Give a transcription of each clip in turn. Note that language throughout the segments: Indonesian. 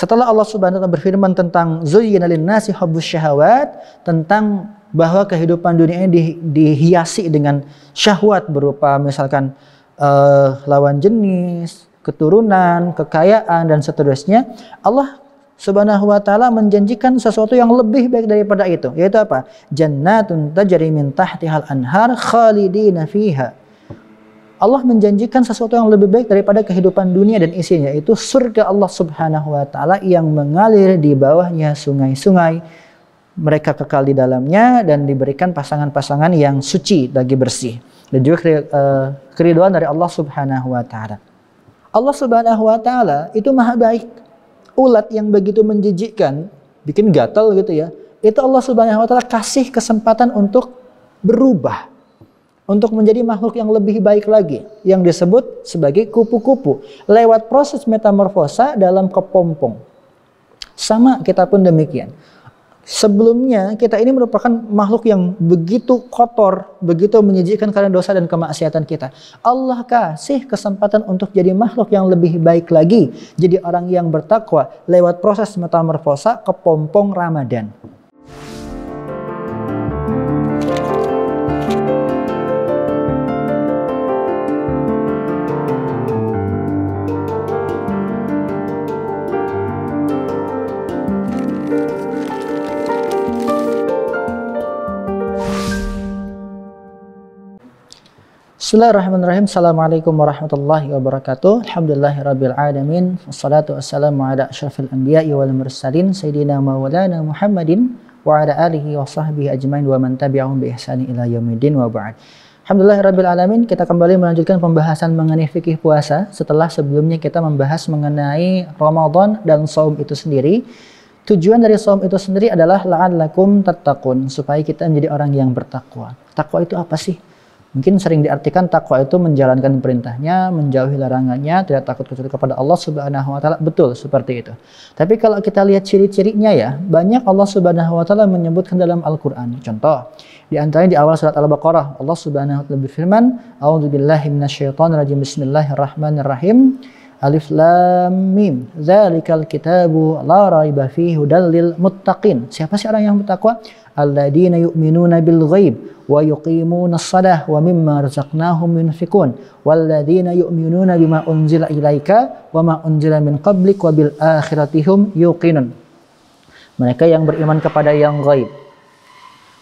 Setelah Allah Subhanahu wa taala berfirman tentang zuyyina lin-nasi hubbus syahawat, tentang bahwa kehidupan dunia ini di, dihiasi dengan syahwat berupa misalkan uh, lawan jenis, keturunan, kekayaan dan seterusnya, Allah Subhanahu wa taala menjanjikan sesuatu yang lebih baik daripada itu, yaitu apa? Jannatun tajri min tahtihal anhar khalidina fiha. Allah menjanjikan sesuatu yang lebih baik daripada kehidupan dunia dan isinya yaitu surga Allah Subhanahu wa taala yang mengalir di bawahnya sungai-sungai mereka kekal di dalamnya dan diberikan pasangan-pasangan yang suci lagi bersih dan juga eh, keriduan dari Allah Subhanahu wa taala. Allah Subhanahu wa taala itu maha baik. Ulat yang begitu menjijikkan, bikin gatal gitu ya. Itu Allah Subhanahu wa taala kasih kesempatan untuk berubah untuk menjadi makhluk yang lebih baik lagi yang disebut sebagai kupu-kupu lewat proses metamorfosa dalam kepompong. Sama kita pun demikian. Sebelumnya kita ini merupakan makhluk yang begitu kotor, begitu menyajikan karena dosa dan kemaksiatan kita. Allah kasih kesempatan untuk jadi makhluk yang lebih baik lagi, jadi orang yang bertakwa lewat proses metamorfosa kepompong Ramadan. Bismillahirrahmanirrahim. Assalamualaikum warahmatullahi wabarakatuh. Alhamdulillahirabbil alamin. Wassalatu wassalamu ala asyrafil anbiya'i wal mursalin sayyidina maulana Muhammadin wa ala alihi wa sahbihi ajmain wa man tabi'ahum bi ihsani ila yaumiddin wa ba'd. Alhamdulillahirabbil alamin. Kita kembali melanjutkan pembahasan mengenai fikih puasa setelah sebelumnya kita membahas mengenai Ramadan dan saum itu sendiri. Tujuan dari saum itu sendiri adalah la'allakum tattaqun, supaya kita menjadi orang yang bertakwa. Takwa itu apa sih? Mungkin sering diartikan takwa itu menjalankan perintahnya, menjauhi larangannya, tidak takut kecuali kepada Allah Subhanahu wa taala. Betul seperti itu. Tapi kalau kita lihat ciri-cirinya ya, banyak Allah Subhanahu wa taala menyebutkan dalam Al-Qur'an. Contoh, di antaranya di awal surat Al-Baqarah, Allah Subhanahu wa taala berfirman, "A'udzubillahi minasyaitonirrajim. Bismillahirrahmanirrahim." Alif Lam Mim. Zalikal kitabu la raiba fihi hudal lil muttaqin. Siapa sih orang yang bertakwa? Alladzina yu'minuna bil ghaib wa yuqimuna shalah wa mimma razaqnahum yunfikun. Walladzina yu'minuna bima unzila ilaika wa ma unzila min qablik wa bil akhiratihum yuqinun. Mereka yang beriman kepada yang ghaib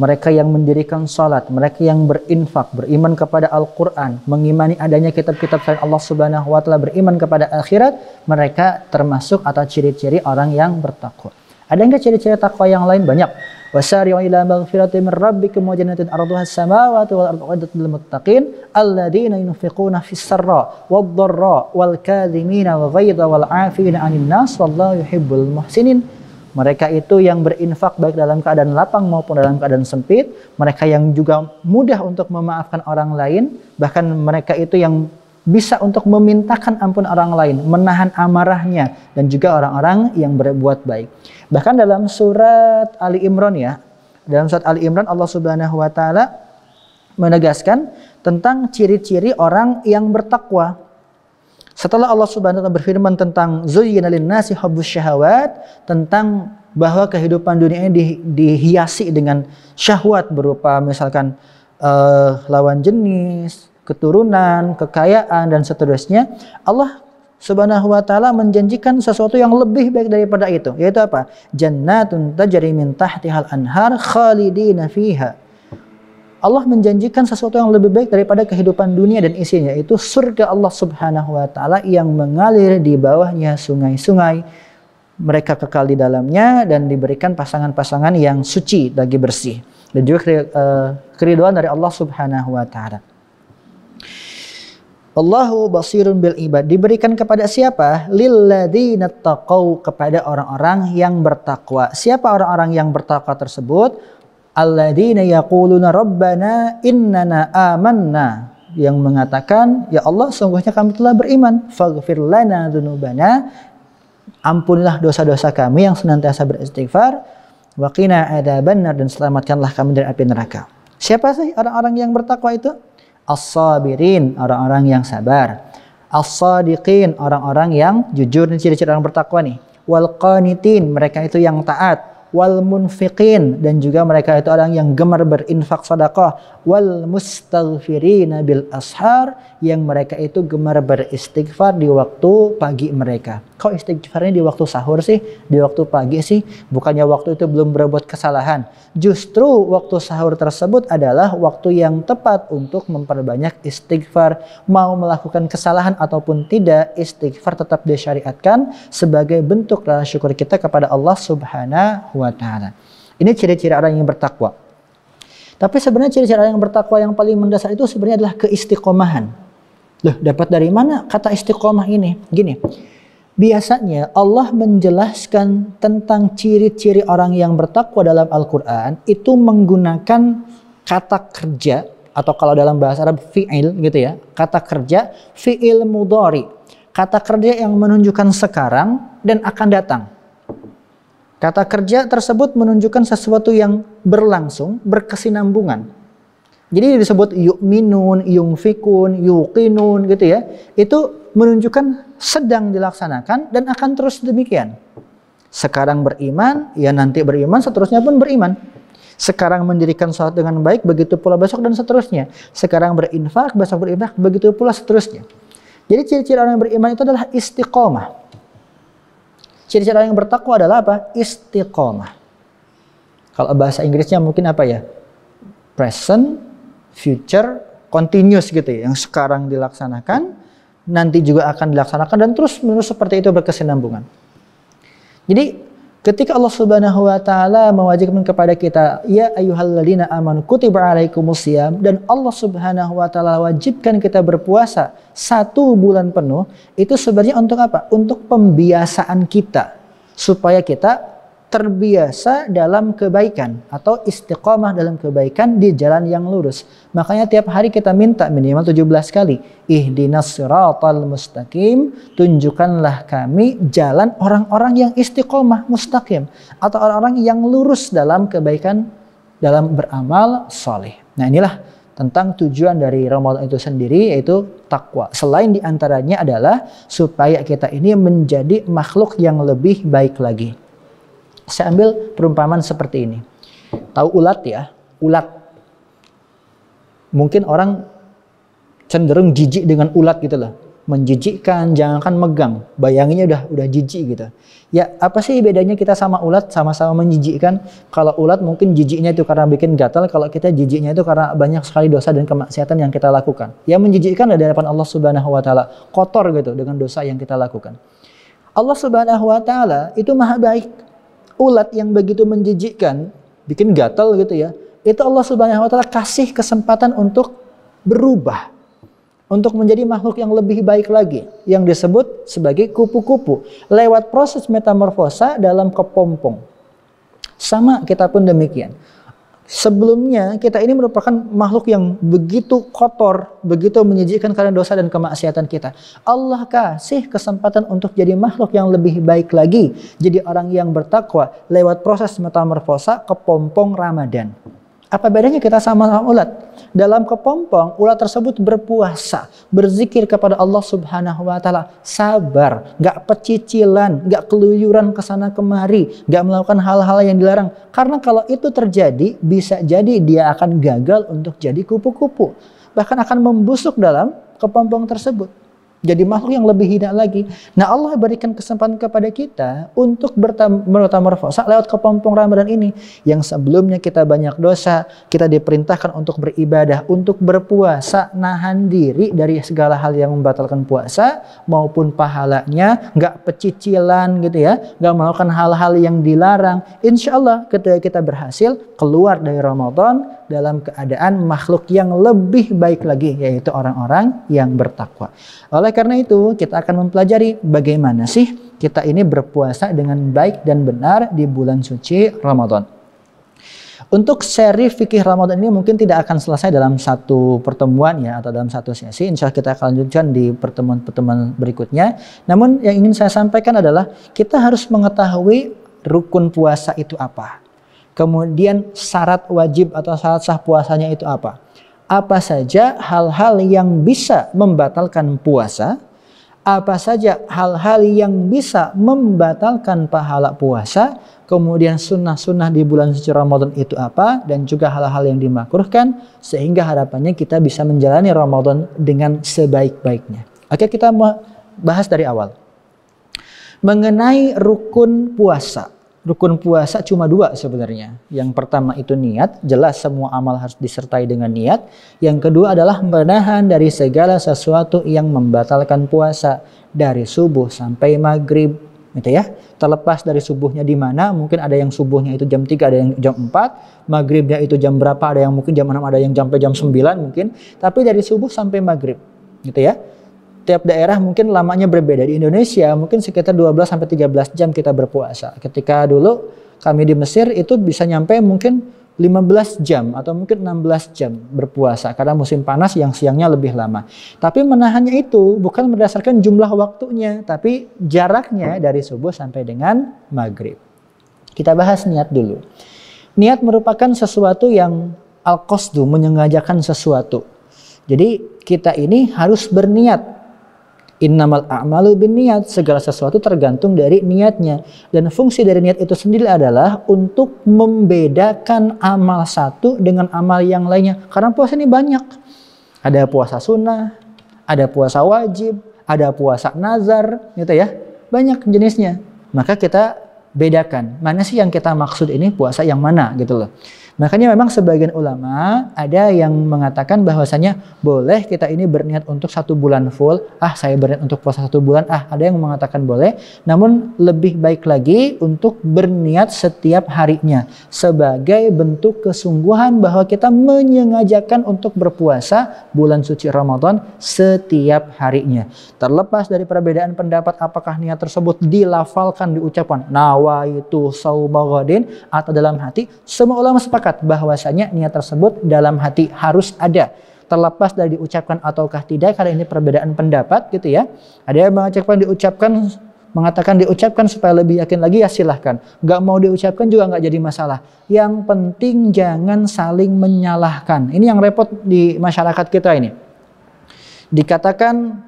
mereka yang mendirikan salat, mereka yang berinfak, beriman kepada Al-Qur'an, mengimani adanya kitab-kitab selain Allah Subhanahu wa taala, beriman kepada akhirat, mereka termasuk atau ciri-ciri orang yang bertakwa. Ada enggak ciri-ciri takwa yang lain? Banyak. Wasari'u ila maghfirati min rabbikum wa jannatin arduha as-samawati wal ardu uiddat lil muttaqin alladziina yunfiquna fis sarra wad dharra wal kadhimina wal ghaidha wal 'aafina 'anil nas wallahu yuhibbul muhsinin. Mereka itu yang berinfak baik dalam keadaan lapang maupun dalam keadaan sempit. Mereka yang juga mudah untuk memaafkan orang lain. Bahkan mereka itu yang bisa untuk memintakan ampun orang lain, menahan amarahnya, dan juga orang-orang yang berbuat baik. Bahkan dalam surat Ali Imran ya, dalam surat Ali Imran Allah Subhanahu wa taala menegaskan tentang ciri-ciri orang yang bertakwa. Setelah Allah Subhanahu wa taala berfirman tentang zuyyina lin-nasi hubbus syahawat, tentang bahwa kehidupan dunia ini di, dihiasi dengan syahwat berupa misalkan uh, lawan jenis, keturunan, kekayaan dan seterusnya, Allah Subhanahu wa taala menjanjikan sesuatu yang lebih baik daripada itu, yaitu apa? Jannatun tajri min tahtihal anhar khalidina fiha Allah menjanjikan sesuatu yang lebih baik daripada kehidupan dunia dan isinya itu surga Allah Subhanahu wa taala yang mengalir di bawahnya sungai-sungai mereka kekal di dalamnya dan diberikan pasangan-pasangan yang suci lagi bersih dan juga eh, keriduan dari Allah Subhanahu wa taala. Allahu basirun bil ibad diberikan kepada siapa? Lilladzina taqau kepada orang-orang yang bertakwa. Siapa orang-orang yang bertakwa tersebut? alladzina yaquluna rabbana innana amanna yang mengatakan ya Allah sungguhnya kami telah beriman faghfir lana dzunubana ampunilah dosa-dosa kami yang senantiasa beristighfar wa qina adzabannar dan selamatkanlah kami dari api neraka siapa sih orang-orang yang bertakwa itu as-sabirin orang-orang yang sabar as-sadiqin orang-orang yang jujur ini ciri-ciri orang bertakwa nih wal qanitin mereka itu yang taat wal munfiqin dan juga mereka itu orang yang gemar berinfak sedekah wal mustaghfirina bil ashar yang mereka itu gemar beristighfar di waktu pagi mereka. Kau istighfarnya di waktu sahur sih, di waktu pagi sih, bukannya waktu itu belum berbuat kesalahan. Justru waktu sahur tersebut adalah waktu yang tepat untuk memperbanyak istighfar. Mau melakukan kesalahan ataupun tidak, istighfar tetap disyariatkan sebagai bentuk rasa syukur kita kepada Allah Subhanahu wa taala. Ini ciri-ciri orang yang bertakwa. Tapi sebenarnya ciri-ciri orang yang bertakwa yang paling mendasar itu sebenarnya adalah keistiqomahan. Loh, dapat dari mana kata istiqomah ini? Gini, Biasanya Allah menjelaskan tentang ciri-ciri orang yang bertakwa dalam Al-Quran itu menggunakan kata kerja atau kalau dalam bahasa Arab fi'il gitu ya. Kata kerja fi'il mudori. Kata kerja yang menunjukkan sekarang dan akan datang. Kata kerja tersebut menunjukkan sesuatu yang berlangsung, berkesinambungan. Jadi disebut yu'minun, yungfikun, yuqinun gitu ya. Itu menunjukkan sedang dilaksanakan dan akan terus demikian. Sekarang beriman, ya nanti beriman, seterusnya pun beriman. Sekarang mendirikan sholat dengan baik, begitu pula besok dan seterusnya. Sekarang berinfak, besok berinfak, begitu pula seterusnya. Jadi ciri-ciri orang yang beriman itu adalah istiqomah. Ciri-ciri orang yang bertakwa adalah apa? Istiqomah. Kalau bahasa Inggrisnya mungkin apa ya? Present future continuous gitu ya, yang sekarang dilaksanakan, nanti juga akan dilaksanakan dan terus menerus seperti itu berkesinambungan. Jadi ketika Allah Subhanahu wa taala mewajibkan kepada kita ya ayyuhalladzina amanu kutiba alaikumusiyam dan Allah Subhanahu wa taala wajibkan kita berpuasa satu bulan penuh itu sebenarnya untuk apa? Untuk pembiasaan kita supaya kita terbiasa dalam kebaikan atau istiqomah dalam kebaikan di jalan yang lurus. Makanya tiap hari kita minta minimal 17 kali, ihdinas siratal mustaqim, tunjukkanlah kami jalan orang-orang yang istiqomah mustaqim atau orang-orang yang lurus dalam kebaikan dalam beramal soleh. Nah inilah tentang tujuan dari Ramadan itu sendiri yaitu takwa. Selain diantaranya adalah supaya kita ini menjadi makhluk yang lebih baik lagi. Saya ambil perumpamaan seperti ini. Tahu ulat ya? Ulat. Mungkin orang cenderung jijik dengan ulat gitu loh. Menjijikkan, jangankan megang. Bayanginnya udah udah jijik gitu. Ya, apa sih bedanya kita sama ulat sama-sama menjijikkan? Kalau ulat mungkin jijiknya itu karena bikin gatal, kalau kita jijiknya itu karena banyak sekali dosa dan kemaksiatan yang kita lakukan. Ya menjijikkan ada hadapan Allah Subhanahu wa taala, kotor gitu dengan dosa yang kita lakukan. Allah Subhanahu wa taala itu maha baik ulat yang begitu menjijikkan, bikin gatal gitu ya, itu Allah Subhanahu wa taala kasih kesempatan untuk berubah untuk menjadi makhluk yang lebih baik lagi yang disebut sebagai kupu-kupu lewat proses metamorfosa dalam kepompong. Sama kita pun demikian. Sebelumnya kita ini merupakan makhluk yang begitu kotor, begitu menyejikkan karena dosa dan kemaksiatan kita. Allah kasih kesempatan untuk jadi makhluk yang lebih baik lagi, jadi orang yang bertakwa lewat proses metamorfosa kepompong Ramadan. Apa bedanya kita sama sama ulat? dalam kepompong ular tersebut berpuasa, berzikir kepada Allah Subhanahu wa taala, sabar, gak pecicilan, gak keluyuran ke sana kemari, gak melakukan hal-hal yang dilarang. Karena kalau itu terjadi bisa jadi dia akan gagal untuk jadi kupu-kupu, bahkan akan membusuk dalam kepompong tersebut jadi makhluk yang lebih hina lagi. Nah Allah berikan kesempatan kepada kita untuk bertamorfosa lewat kepompong Ramadan ini. Yang sebelumnya kita banyak dosa, kita diperintahkan untuk beribadah, untuk berpuasa, nahan diri dari segala hal yang membatalkan puasa maupun pahalanya, nggak pecicilan gitu ya, nggak melakukan hal-hal yang dilarang. Insya Allah ketika kita berhasil keluar dari Ramadan dalam keadaan makhluk yang lebih baik lagi yaitu orang-orang yang bertakwa. Oleh oleh karena itu, kita akan mempelajari bagaimana sih kita ini berpuasa dengan baik dan benar di bulan suci Ramadan. Untuk seri fikih Ramadan ini mungkin tidak akan selesai dalam satu pertemuan ya atau dalam satu sesi. Insya Allah kita akan lanjutkan di pertemuan-pertemuan berikutnya. Namun yang ingin saya sampaikan adalah kita harus mengetahui rukun puasa itu apa. Kemudian syarat wajib atau syarat sah puasanya itu apa apa saja hal-hal yang bisa membatalkan puasa, apa saja hal-hal yang bisa membatalkan pahala puasa, kemudian sunnah-sunnah di bulan suci Ramadan itu apa, dan juga hal-hal yang dimakruhkan, sehingga harapannya kita bisa menjalani Ramadan dengan sebaik-baiknya. Oke, kita bahas dari awal. Mengenai rukun puasa, Rukun puasa cuma dua sebenarnya. Yang pertama itu niat, jelas semua amal harus disertai dengan niat. Yang kedua adalah menahan dari segala sesuatu yang membatalkan puasa dari subuh sampai maghrib gitu ya. Terlepas dari subuhnya di mana, mungkin ada yang subuhnya itu jam 3, ada yang jam 4, maghribnya itu jam berapa, ada yang mungkin jam 6, ada yang sampai jam 9 mungkin, tapi dari subuh sampai maghrib gitu ya tiap daerah mungkin lamanya berbeda. Di Indonesia mungkin sekitar 12 sampai 13 jam kita berpuasa. Ketika dulu kami di Mesir itu bisa nyampe mungkin 15 jam atau mungkin 16 jam berpuasa karena musim panas yang siangnya lebih lama. Tapi menahannya itu bukan berdasarkan jumlah waktunya, tapi jaraknya dari subuh sampai dengan maghrib. Kita bahas niat dulu. Niat merupakan sesuatu yang al-qasdu, menyengajakan sesuatu. Jadi kita ini harus berniat Innamal a'malu bin niat. Segala sesuatu tergantung dari niatnya. Dan fungsi dari niat itu sendiri adalah untuk membedakan amal satu dengan amal yang lainnya. Karena puasa ini banyak. Ada puasa sunnah, ada puasa wajib, ada puasa nazar, gitu ya. Banyak jenisnya. Maka kita bedakan mana sih yang kita maksud ini puasa yang mana gitu loh. Makanya memang sebagian ulama ada yang mengatakan bahwasanya boleh kita ini berniat untuk satu bulan full. Ah saya berniat untuk puasa satu bulan. Ah ada yang mengatakan boleh. Namun lebih baik lagi untuk berniat setiap harinya. Sebagai bentuk kesungguhan bahwa kita menyengajakan untuk berpuasa bulan suci Ramadan setiap harinya. Terlepas dari perbedaan pendapat apakah niat tersebut dilafalkan diucapkan nawaitu saumaghadin atau dalam hati. Semua ulama sepakat sepakat bahwasanya niat tersebut dalam hati harus ada terlepas dari diucapkan ataukah tidak karena ini perbedaan pendapat gitu ya ada yang mengucapkan diucapkan mengatakan diucapkan supaya lebih yakin lagi ya silahkan. nggak mau diucapkan juga nggak jadi masalah. Yang penting jangan saling menyalahkan. Ini yang repot di masyarakat kita ini. Dikatakan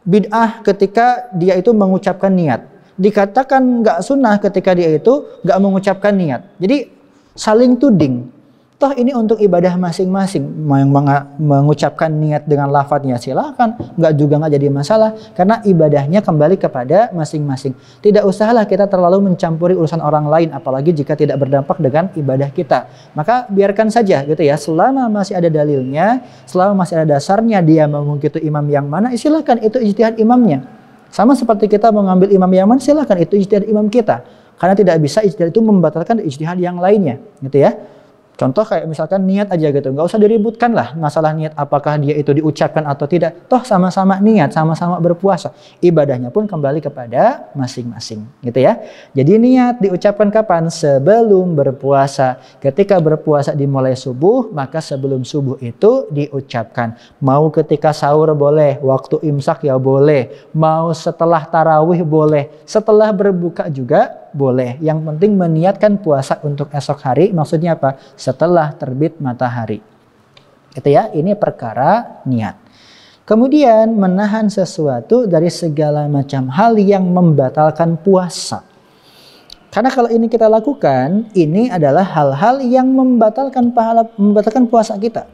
bid'ah ketika dia itu mengucapkan niat. Dikatakan nggak sunnah ketika dia itu nggak mengucapkan niat. Jadi saling tuding. Toh ini untuk ibadah masing-masing, yang mengucapkan niat dengan lafadznya silakan, nggak juga nggak jadi masalah, karena ibadahnya kembali kepada masing-masing. Tidak usahlah kita terlalu mencampuri urusan orang lain, apalagi jika tidak berdampak dengan ibadah kita. Maka biarkan saja gitu ya, selama masih ada dalilnya, selama masih ada dasarnya dia mengungkit itu imam yang mana, silakan itu ijtihad imamnya. Sama seperti kita mengambil imam yang mana, silakan itu ijtihad imam kita. Karena tidak bisa ijtihad itu membatalkan ijtihad yang lainnya, gitu ya. Contoh kayak misalkan niat aja gitu, nggak usah diributkan lah masalah niat apakah dia itu diucapkan atau tidak. Toh sama-sama niat, sama-sama berpuasa. Ibadahnya pun kembali kepada masing-masing gitu ya. Jadi niat diucapkan kapan? Sebelum berpuasa. Ketika berpuasa dimulai subuh, maka sebelum subuh itu diucapkan. Mau ketika sahur boleh, waktu imsak ya boleh. Mau setelah tarawih boleh, setelah berbuka juga boleh. Yang penting meniatkan puasa untuk esok hari. Maksudnya apa? Setelah terbit matahari. Gitu ya. Ini perkara niat. Kemudian menahan sesuatu dari segala macam hal yang membatalkan puasa. Karena kalau ini kita lakukan, ini adalah hal-hal yang membatalkan pahala, membatalkan puasa kita.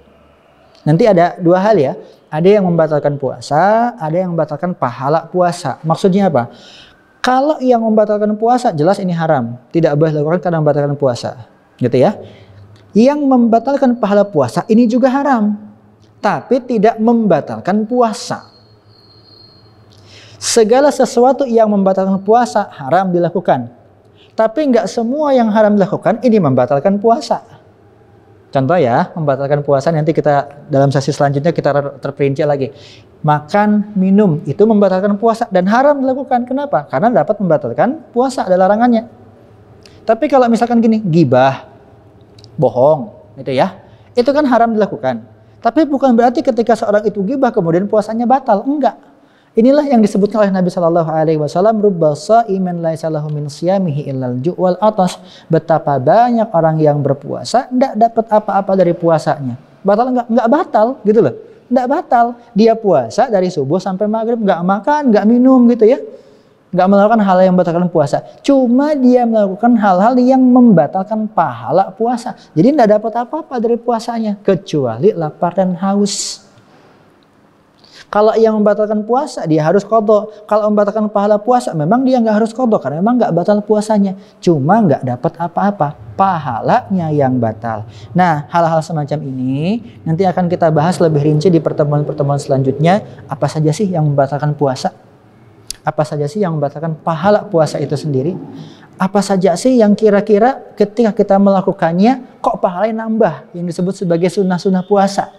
Nanti ada dua hal ya. Ada yang membatalkan puasa, ada yang membatalkan pahala puasa. Maksudnya apa? Kalau yang membatalkan puasa, jelas ini haram. Tidak boleh dilakukan karena membatalkan puasa. Gitu ya. Yang membatalkan pahala puasa ini juga haram. Tapi tidak membatalkan puasa. Segala sesuatu yang membatalkan puasa haram dilakukan. Tapi nggak semua yang haram dilakukan ini membatalkan puasa. Contoh ya, membatalkan puasa nanti kita dalam sesi selanjutnya kita terperinci lagi makan, minum itu membatalkan puasa dan haram dilakukan. Kenapa? Karena dapat membatalkan puasa ada larangannya. Tapi kalau misalkan gini, gibah, bohong, itu ya. Itu kan haram dilakukan. Tapi bukan berarti ketika seorang itu gibah kemudian puasanya batal. Enggak. Inilah yang disebutkan oleh Nabi Shallallahu Alaihi Wasallam rubbasa iman laisalahu min siyamihi illal ju'wal atas betapa banyak orang yang berpuasa tidak dapat apa-apa dari puasanya batal enggak enggak batal gitu loh tidak batal. Dia puasa dari subuh sampai maghrib. Nggak makan, nggak minum gitu ya. Nggak melakukan hal yang membatalkan puasa. Cuma dia melakukan hal-hal yang membatalkan pahala puasa. Jadi tidak dapat apa-apa dari puasanya. Kecuali lapar dan haus. Kalau yang membatalkan puasa dia harus kodok. Kalau membatalkan pahala puasa memang dia nggak harus kodok karena memang nggak batal puasanya. Cuma nggak dapat apa-apa. Pahalanya yang batal. Nah hal-hal semacam ini nanti akan kita bahas lebih rinci di pertemuan-pertemuan selanjutnya. Apa saja sih yang membatalkan puasa? Apa saja sih yang membatalkan pahala puasa itu sendiri? apa saja sih yang kira-kira ketika kita melakukannya kok pahalanya nambah yang disebut sebagai sunnah-sunnah puasa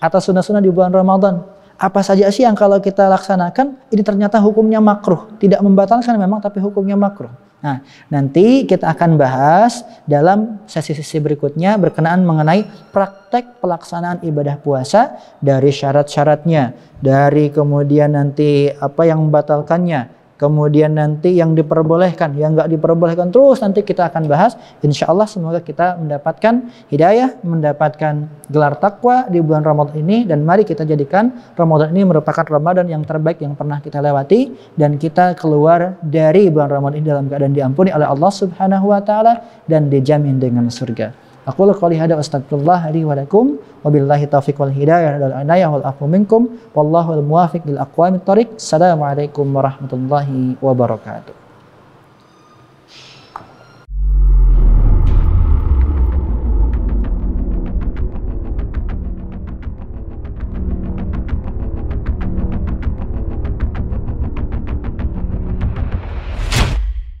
atau sunnah-sunnah di bulan Ramadan apa saja sih yang kalau kita laksanakan ini ternyata hukumnya makruh, tidak membatalkan memang tapi hukumnya makruh. Nah, nanti kita akan bahas dalam sesi-sesi berikutnya berkenaan mengenai praktek pelaksanaan ibadah puasa dari syarat-syaratnya, dari kemudian nanti apa yang membatalkannya, kemudian nanti yang diperbolehkan, yang nggak diperbolehkan terus nanti kita akan bahas. Insya Allah semoga kita mendapatkan hidayah, mendapatkan gelar takwa di bulan Ramadan ini dan mari kita jadikan Ramadan ini merupakan Ramadan yang terbaik yang pernah kita lewati dan kita keluar dari bulan Ramadan ini dalam keadaan diampuni oleh Allah Subhanahu wa taala dan dijamin dengan surga. Aku qouli hada astagfirullah li wa lakum wa billahi taufiq wal hidayah wal anayah wal afu minkum wallahu al muwafiq lil aqwamit thariq. Assalamualaikum warahmatullahi wabarakatuh.